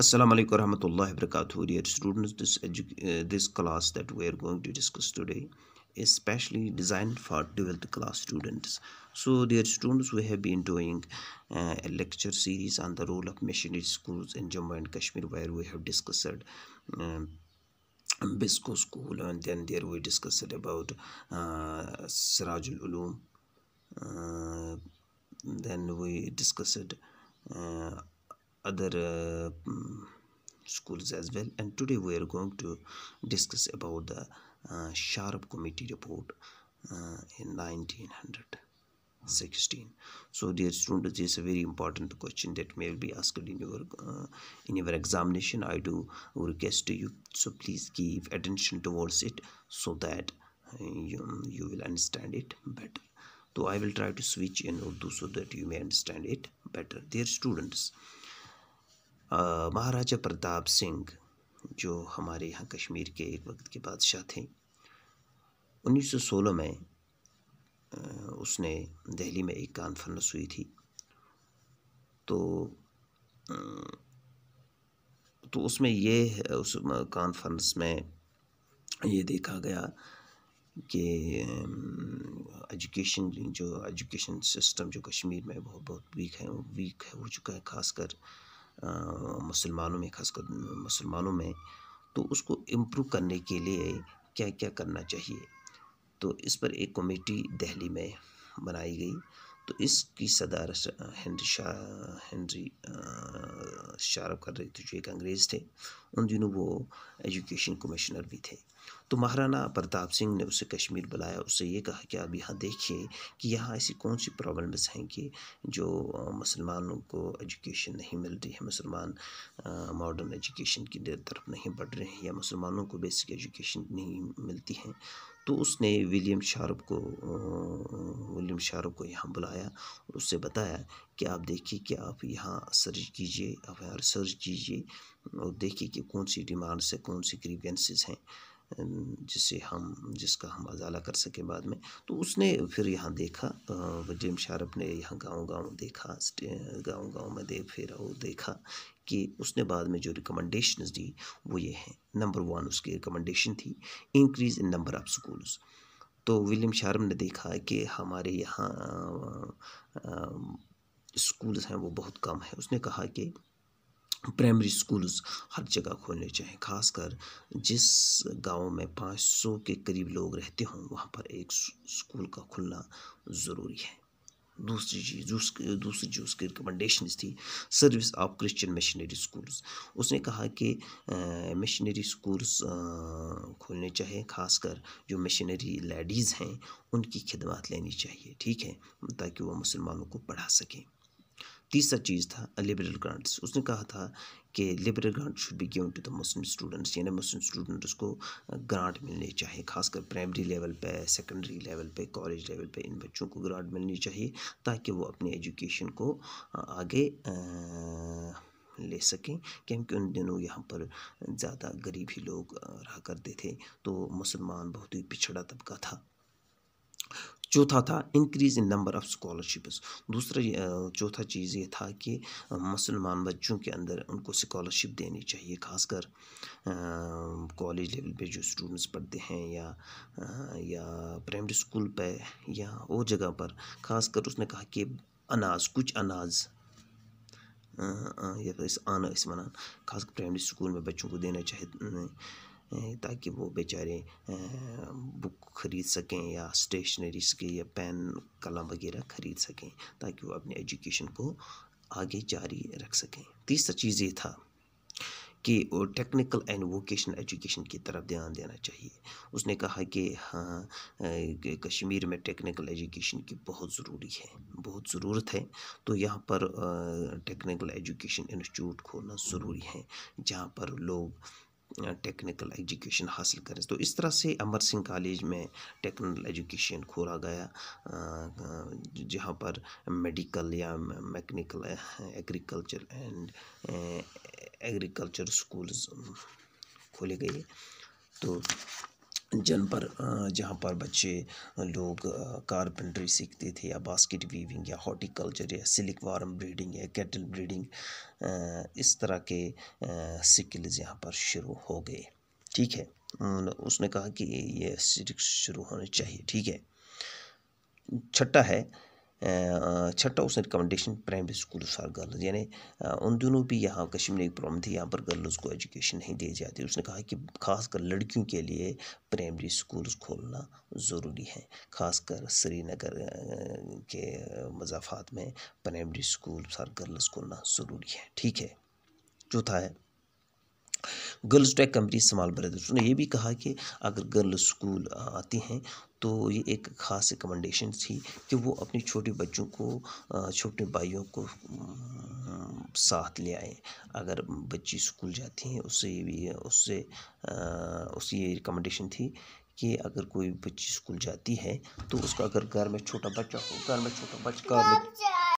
Assalamu alaikum warahmatullahi wabarakatuh dear students this uh, this class that we are going to discuss today is specially designed for 12th class students so dear students we have been doing uh, a lecture series on the role of missionary schools in Jammu and Kashmir where we have discussed um, Bisco school and then there we discussed about uh, Sirajul Ulum uh, then we discussed uh, other uh, mm, schools as well and today we are going to discuss about the uh, sharp committee report uh, in 1900 16 so dear students this is a very important question that may be asked in your uh, in your examination i do request to you so please give attention towards it so that uh, you, you will understand it better so i will try to switch in urdu so that you may understand it better dear students महाराजा प्रताप सिंह जो हमारे यहाँ कश्मीर के एक वक्त के बादशाह थे 1916 में उसने दिल्ली में एक कॉन्फ्रेंस हुई थी तो तो उसमें ये उस कॉन्फ्रेंस में ये देखा गया कि एजुकेशन जो एजुकेशन सिस्टम जो कश्मीर में बहुत बहुत वीक है वीक है हो चुका है खासकर मुसलमानों में खासकर मुसलमानों में तो उसको इम्प्रूव करने के लिए क्या क्या करना चाहिए तो इस पर एक कमेटी दिल्ली में बनाई गई तो इसकी सदारत हेनरी शाह हेनरी शारफ कर रही थी जो एक अंग्रेज़ थे उन दिनों वो एजुकेशन कमिश्नर भी थे तो महाराणा प्रताप सिंह ने उसे कश्मीर बुलाया उससे ये कहा कि आप यहाँ देखिए कि यहाँ ऐसी कौन सी प्रॉब्लम्स हैं कि जो मुसलमानों को एजुकेशन नहीं मिल रही है मुसलमान मॉडर्न एजुकेशन की तरफ नहीं बढ़ रहे हैं या मुसलमानों को बेसिक एजुकेशन नहीं मिलती हैं तो उसने विलियम शाहरुख को विलियम शाहरुख को यहाँ बुलाया और उससे बताया कि आप देखिए कि आप यहाँ सर्च कीजिए आप यहाँ सर्च कीजिए और देखिए कि कौन सी डिमांड्स है कौन सी ग्रीवियंसेस हैं जिसे हम जिसका हम अजाला कर सकें बाद में तो उसने फिर यहाँ देखा वजीम शारफ ने यहाँ गांव गांव देखा गांव गांव में दे फिर और देखा कि उसने बाद में जो रिकमेंडेशंस दी वो ये हैं नंबर वन उसकी रिकमेंडेशन थी increase in number of schools तो विलियम शारम ने देखा कि हमारे यहाँ स्कूल्स हैं वो बहुत कम है उसने कहा कि प्राइमरी स्कूल्स हर जगह खोलने चाहिए खासकर जिस गांव में 500 के करीब लोग रहते हों वहाँ पर एक स्कूल का खुलना ज़रूरी है दूसरी चीज़ दूसरी चीज़ उसकी रिकमेंडेशन थी service of Christian missionary schools उसने कहा कि मिशनरी स्कूल्स खोलने चाहिए खासकर जो मिशनरी लेडीज़ हैं उनकी खिदमत लेनी चाहिए ठीक है ताकि वो मुसलमानों को पढ़ा सकें तीसरा चीज़ था लिबरल ग्रांट्स उसने कहा था कि liberal grant should be given to the Muslim students यानी मुस्लिम स्टूडेंट्स को ग्रांट मिलने चाहिए खासकर प्राइमरी लेवल पे सेकेंडरी लेवल पे कॉलेज लेवल पे इन बच्चों को ग्रांट मिलनी चाहिए ताकि वो अपने एजुकेशन को आगे आ, ले सकें क्योंकि उन दिनों यहाँ पर ज़्यादा गरीब ही लोग रहा करते थे तो मुसलमान बहुत ही पिछड़ा तबका था चौथा था increase in number of scholarships दूसरा चौथा चीज़ ये था कि मुसलमान बच्चों के अंदर उनको स्कॉलरशिप देनी चाहिए खासकर कॉलेज लेवल पे जो स्टूडेंट्स पढ़ते हैं या आ, या प्राइमरी स्कूल पे या और जगह पर खासकर उसने कहा कि अनाज कुछ अनाज या तो इस आना इस मना खासकर प्राइमरी स्कूल में बच्चों को देना चाहिए ताकि वो बेचारे बुक ख़रीद सकें या स्टेशनरीज के या पेन कलम वगैरह ख़रीद सकें ताकि वो अपने एजुकेशन को आगे जारी रख सकें तीसरा चीज़ ये था कि टेक्निकल एंड वोकेशनल एजुकेशन की तरफ ध्यान देना चाहिए उसने कहा कि हाँ कश्मीर में टेक्निकल एजुकेशन की बहुत ज़रूरी है बहुत ज़रूरत है तो यहाँ पर टेक्निकल एजुकेशन इंस्टीट्यूट खोलना ज़रूरी है जहाँ पर लोग टेक्निकल एजुकेशन हासिल करें तो इस तरह से अमर सिंह कॉलेज में टेक्निकल एजुकेशन खोला गया जहाँ पर मेडिकल या mechanical agriculture and agriculture schools खोले गए तो जन पर जहाँ पर बच्चे लोग कारपेंट्री सीखते थे या बास्केट वीविंग या हॉर्टिकल्चर या सिलिक वार्म ब्रीडिंग या कैटल ब्रीडिंग इस तरह के स्किल्स यहाँ पर शुरू हो गए ठीक है उसने कहा कि ये शुरू होने चाहिए ठीक है छठा है छठा उसने recommendation primary school for girls यानी उन दिनों भी यहाँ कश्मीर में एक प्रॉब्लम थी यहाँ पर गर्ल्स को एजुकेशन नहीं दी जाती उसने कहा कि खासकर लड़कियों के लिए प्राइमरी स्कूल्स खोलना ज़रूरी है खासकर श्रीनगर के मजाफात में प्राइमरी स्कूल फॉर गर्ल्स खोलना ज़रूरी है ठीक है चौथा है गर्ल्स टैग कंपनी इस्तेमाल ब्रदर्स ने यह भी कहा कि अगर गर्ल स्कूल आती हैं तो ये एक ख़ास रिकमेंडेशन थी कि वो अपने छोटे बच्चों को छोटे भाइयों को साथ ले आए अगर बच्ची स्कूल जाती हैं उससे भी उससे उसकी ये रिकमेंडेशन थी कि अगर कोई बच्ची स्कूल जाती है तो उसका अगर घर में छोटा बच्चा हो घर में छोटा बच्चा घर में